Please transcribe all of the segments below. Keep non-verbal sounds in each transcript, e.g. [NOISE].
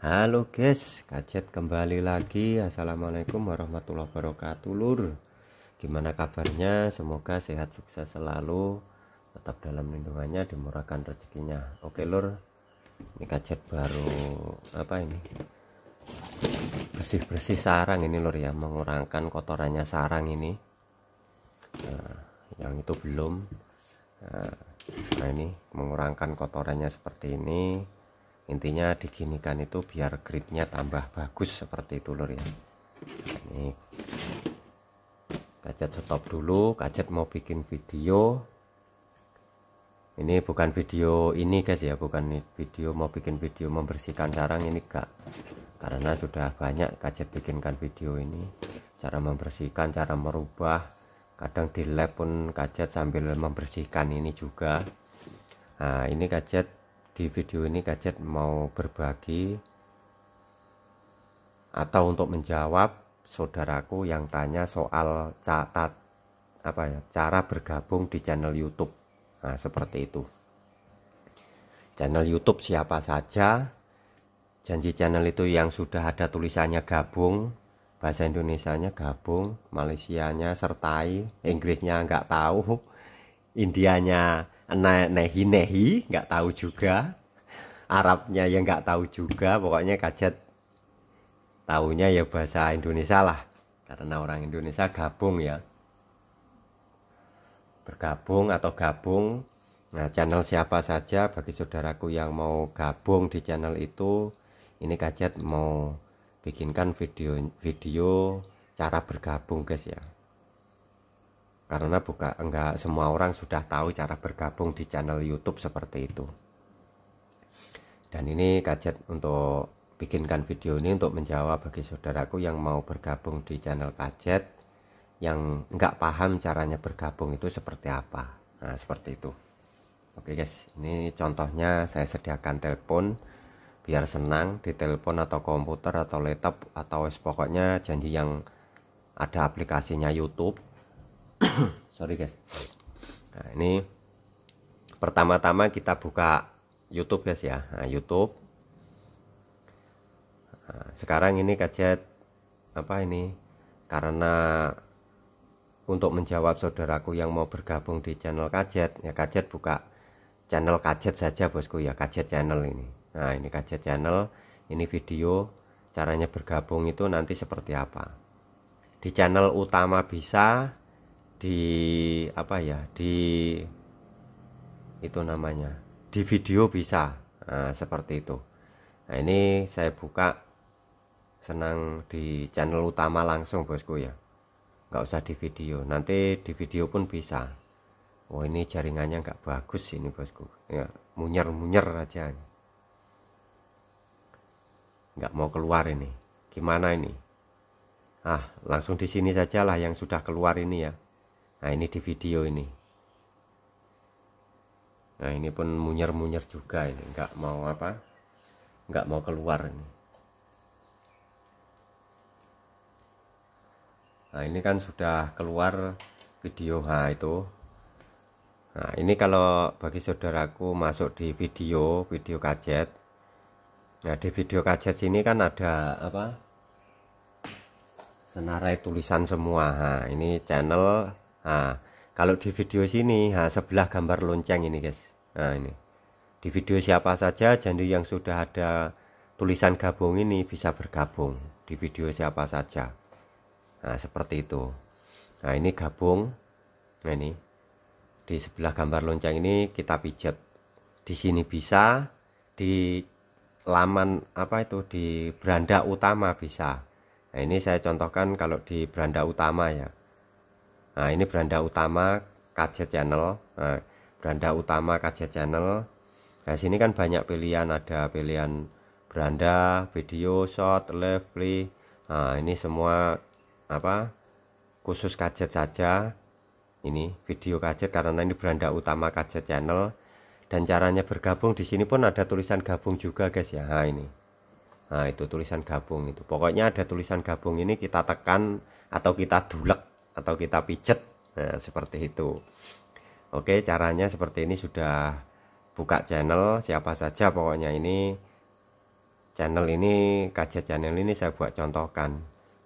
Halo guys, Kacet kembali lagi Assalamualaikum warahmatullahi wabarakatuh lur Gimana kabarnya? Semoga sehat sukses selalu Tetap dalam lindungannya dimurahkan rezekinya Oke lur Ini Kacet baru Apa ini? Bersih-bersih sarang ini lur ya Mengurangkan kotorannya sarang ini Nah, yang itu belum Nah, nah ini mengurangkan kotorannya seperti ini intinya diginikan itu biar gridnya tambah bagus seperti itu lur ya ini kacet stop dulu kacet mau bikin video ini bukan video ini guys ya bukan video mau bikin video membersihkan sarang ini kak karena sudah banyak kacet bikinkan video ini cara membersihkan cara merubah kadang di lab pun kacet sambil membersihkan ini juga nah ini kacet di video ini Kajet mau berbagi atau untuk menjawab saudaraku yang tanya soal catat apa ya cara bergabung di channel YouTube. Nah, seperti itu. Channel YouTube siapa saja? Janji channel itu yang sudah ada tulisannya gabung, bahasa Indonesia nya gabung, Malaysia nya sertai, Inggrisnya nggak tahu, [LAUGHS] Indianya ne nehi nehi nggak tahu juga Arabnya ya nggak tahu juga pokoknya kajet tahunya ya bahasa Indonesia lah karena orang Indonesia gabung ya bergabung atau gabung nah channel siapa saja bagi saudaraku yang mau gabung di channel itu ini kajet mau bikinkan video video cara bergabung guys ya karena buka enggak semua orang sudah tahu cara bergabung di channel YouTube seperti itu. Dan ini kajet untuk bikinkan video ini untuk menjawab bagi saudaraku yang mau bergabung di channel kajet yang enggak paham caranya bergabung itu seperti apa. Nah, seperti itu. Oke guys, ini contohnya saya sediakan telepon biar senang di telepon atau komputer atau laptop atau pokoknya janji yang ada aplikasinya YouTube [COUGHS] sorry guys nah ini pertama-tama kita buka YouTube guys ya nah, YouTube nah, sekarang ini kajet apa ini karena untuk menjawab saudaraku yang mau bergabung di channel kajet ya kajet buka channel kajet saja bosku ya kajet channel ini nah ini kajet channel ini video caranya bergabung itu nanti seperti apa di channel utama bisa di apa ya di itu namanya di video bisa nah, seperti itu nah ini saya buka senang di channel utama langsung bosku ya nggak usah di video nanti di video pun bisa oh ini jaringannya nggak bagus ini bosku ya munyer-munyer aja nggak mau keluar ini gimana ini ah langsung di sini sajalah yang sudah keluar ini ya nah ini di video ini nah ini pun munyer-munyer juga ini nggak mau apa nggak mau keluar ini nah ini kan sudah keluar video H itu nah ini kalau bagi saudaraku masuk di video video kajet nah di video kajet sini kan ada apa senarai tulisan semua nah, ini channel Nah, kalau di video sini, nah, sebelah gambar lonceng ini guys. Nah ini. Di video siapa saja jadi yang sudah ada tulisan gabung ini bisa bergabung di video siapa saja. Nah seperti itu. Nah ini gabung. Nah ini. Di sebelah gambar lonceng ini kita pijat. Di sini bisa. Di laman apa itu di beranda utama bisa. Nah ini saya contohkan kalau di beranda utama ya. Nah, ini beranda utama KJ Channel. Nah, beranda utama KJ Channel. Nah, sini kan banyak pilihan, ada pilihan beranda, video shot, live play. Nah, ini semua apa? Khusus KJ saja. Ini video KJ karena ini beranda utama KJ channel dan caranya bergabung di sini pun ada tulisan gabung juga guys ya. Nah, ini. Nah, itu tulisan gabung itu. Pokoknya ada tulisan gabung ini kita tekan atau kita dulek atau kita pijet nah, seperti itu oke caranya seperti ini sudah buka channel siapa saja pokoknya ini channel ini Kajet channel ini saya buat contohkan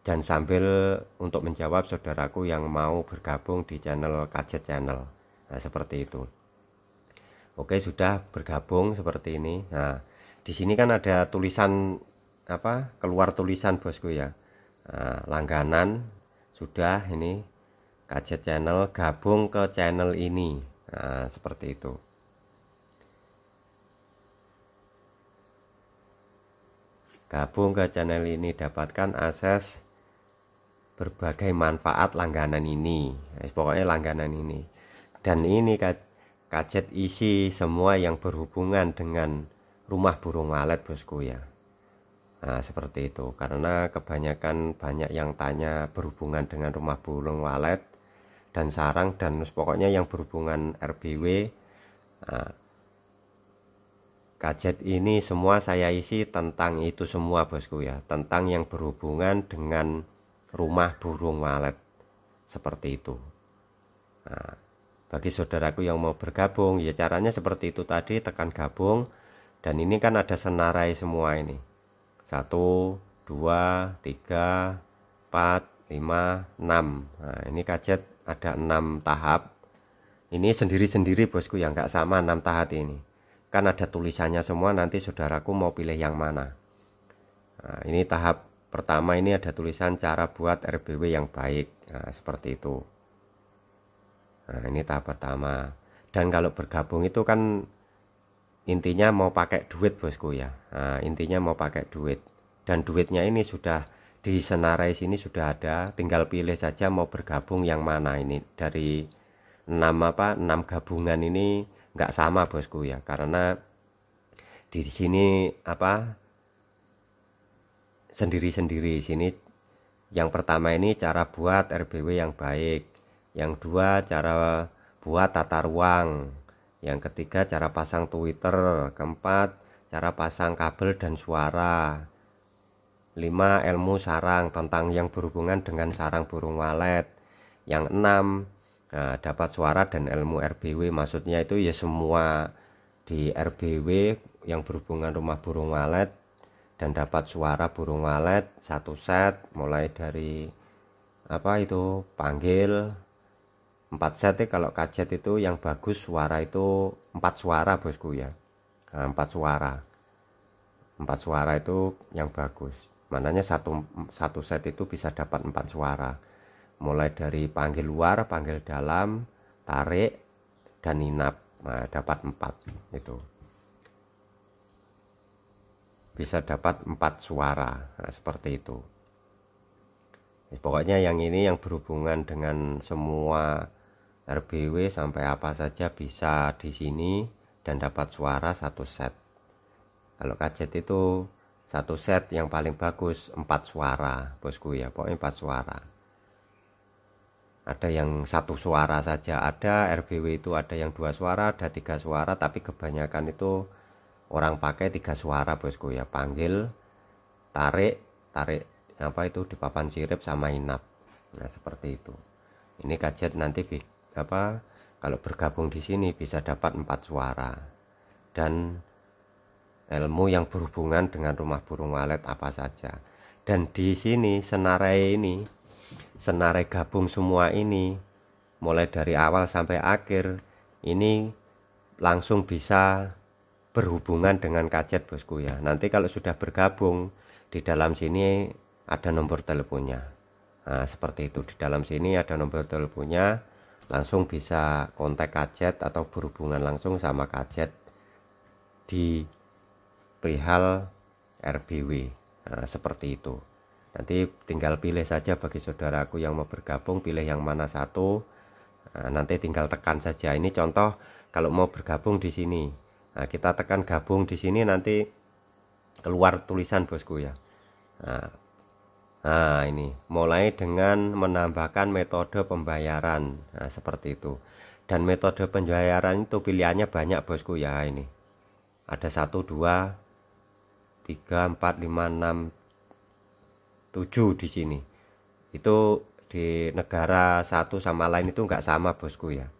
dan sambil untuk menjawab saudaraku yang mau bergabung di channel kajet channel nah, seperti itu oke sudah bergabung seperti ini nah di sini kan ada tulisan apa keluar tulisan bosku ya nah, langganan sudah ini KJ channel gabung ke channel ini nah, seperti itu gabung ke channel ini dapatkan akses berbagai manfaat langganan ini eh, pokoknya langganan ini dan ini kajet isi semua yang berhubungan dengan rumah burung walet bosku ya Nah, seperti itu karena kebanyakan banyak yang tanya berhubungan dengan rumah burung walet dan sarang dan pokoknya yang berhubungan RBW nah, kajet ini semua saya isi tentang itu semua bosku ya tentang yang berhubungan dengan rumah burung walet seperti itu nah, bagi saudaraku yang mau bergabung ya caranya seperti itu tadi tekan gabung dan ini kan ada senarai semua ini 1, 2, 3, 4, 5, 6 nah ini kajet ada 6 tahap ini sendiri-sendiri bosku yang gak sama 6 tahap ini kan ada tulisannya semua nanti saudaraku mau pilih yang mana nah, ini tahap pertama ini ada tulisan cara buat RBW yang baik nah, seperti itu nah ini tahap pertama dan kalau bergabung itu kan intinya mau pakai duit bosku ya nah, intinya mau pakai duit dan duitnya ini sudah di senarai sini sudah ada tinggal pilih saja mau bergabung yang mana ini dari enam apa enam gabungan ini nggak sama bosku ya karena di sini apa sendiri-sendiri sini yang pertama ini cara buat RBW yang baik yang dua cara buat tata ruang yang ketiga cara pasang Twitter, keempat cara pasang kabel dan suara, lima ilmu sarang tentang yang berhubungan dengan sarang burung walet, yang enam eh, dapat suara dan ilmu RBW maksudnya itu ya semua di RBW yang berhubungan rumah burung walet dan dapat suara burung walet satu set mulai dari apa itu panggil empat set ya, kalau kajet itu yang bagus suara itu empat suara bosku ya nah, empat suara empat suara itu yang bagus mananya satu satu set itu bisa dapat empat suara mulai dari panggil luar panggil dalam tarik dan inap nah, dapat empat itu bisa dapat empat suara nah, seperti itu pokoknya yang ini yang berhubungan dengan semua RBW sampai apa saja bisa di sini dan dapat suara satu set. Kalau kajet itu satu set yang paling bagus empat suara bosku ya pokoknya empat suara. Ada yang satu suara saja ada RBW itu ada yang dua suara ada tiga suara tapi kebanyakan itu orang pakai tiga suara bosku ya panggil tarik tarik apa itu di papan sirip sama inap nah seperti itu ini gadget nanti apa kalau bergabung di sini bisa dapat empat suara dan ilmu yang berhubungan dengan rumah burung walet apa saja dan di sini senarai ini senarai gabung semua ini mulai dari awal sampai akhir ini langsung bisa berhubungan dengan kacet bosku ya nanti kalau sudah bergabung di dalam sini ada nomor teleponnya Nah, seperti itu di dalam sini ada nomor teleponnya langsung bisa kontak kajet atau berhubungan langsung sama kajet di perihal RBW nah, seperti itu nanti tinggal pilih saja bagi saudaraku yang mau bergabung pilih yang mana satu nah, nanti tinggal tekan saja ini contoh kalau mau bergabung di sini nah, kita tekan gabung di sini nanti keluar tulisan bosku ya nah, Nah, ini mulai dengan menambahkan metode pembayaran. Nah, seperti itu. Dan metode pembayaran itu pilihannya banyak bosku ya ini. Ada satu dua tiga empat lima enam tujuh di sini. Itu di negara satu sama lain itu nggak sama bosku ya.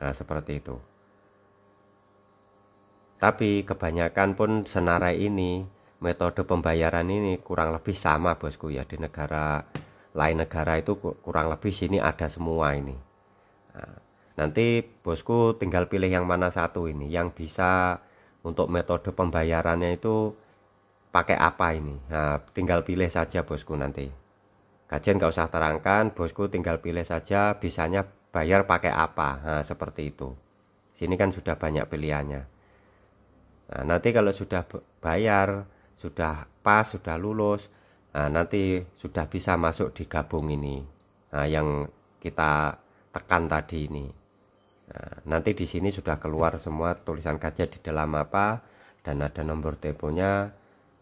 Nah, seperti itu. Tapi kebanyakan pun senarai ini metode pembayaran ini kurang lebih sama bosku ya di negara lain negara itu kurang lebih sini ada semua ini nah, nanti bosku tinggal pilih yang mana satu ini yang bisa untuk metode pembayarannya itu pakai apa ini nah, tinggal pilih saja bosku nanti kajian gak usah terangkan bosku tinggal pilih saja bisanya bayar pakai apa nah, seperti itu sini kan sudah banyak pilihannya nah, nanti kalau sudah bayar sudah pas sudah lulus nah, nanti sudah bisa masuk di gabung ini nah, yang kita tekan tadi ini nah, nanti di sini sudah keluar semua tulisan gadget di dalam apa dan ada nomor teleponnya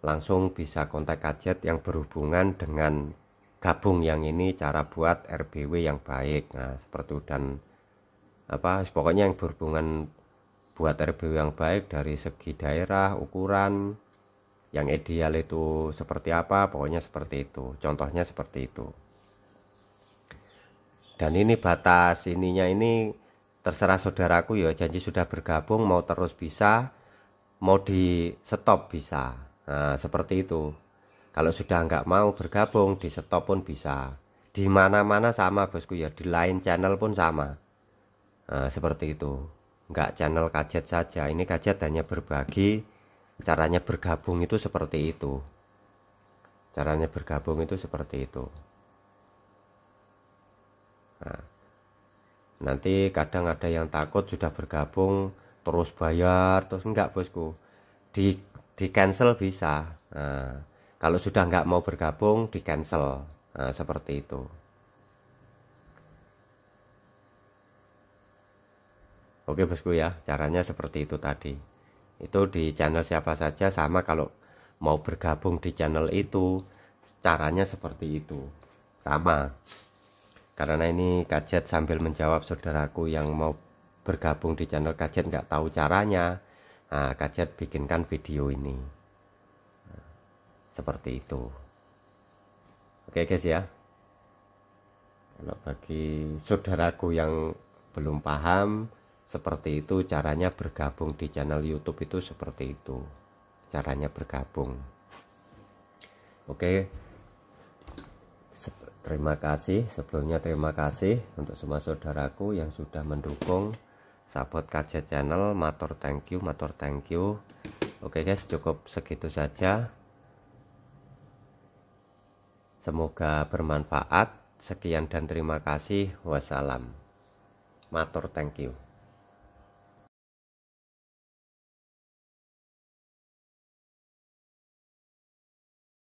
langsung bisa kontak kajet yang berhubungan dengan gabung yang ini cara buat RBW yang baik nah seperti dan apa pokoknya yang berhubungan buat RBW yang baik dari segi daerah ukuran yang ideal itu seperti apa pokoknya seperti itu contohnya seperti itu dan ini batas ininya ini terserah saudaraku ya janji sudah bergabung mau terus bisa mau di stop bisa nah, seperti itu kalau sudah nggak mau bergabung di stop pun bisa di mana mana sama bosku ya di lain channel pun sama nah, seperti itu nggak channel kajet saja ini kajet hanya berbagi caranya bergabung itu seperti itu caranya bergabung itu seperti itu nah, nanti kadang ada yang takut sudah bergabung terus bayar terus enggak bosku di di cancel bisa nah, kalau sudah enggak mau bergabung di cancel nah, seperti itu Oke bosku ya caranya seperti itu tadi itu di channel siapa saja sama kalau mau bergabung di channel itu caranya seperti itu sama karena ini kajet sambil menjawab saudaraku yang mau bergabung di channel kajet nggak tahu caranya nah, kajet bikinkan video ini seperti itu oke guys ya kalau bagi saudaraku yang belum paham seperti itu caranya bergabung di channel YouTube itu seperti itu caranya bergabung oke terima kasih sebelumnya terima kasih untuk semua saudaraku yang sudah mendukung support kaca channel motor thank you motor thank you oke guys cukup segitu saja semoga bermanfaat sekian dan terima kasih wassalam motor thank you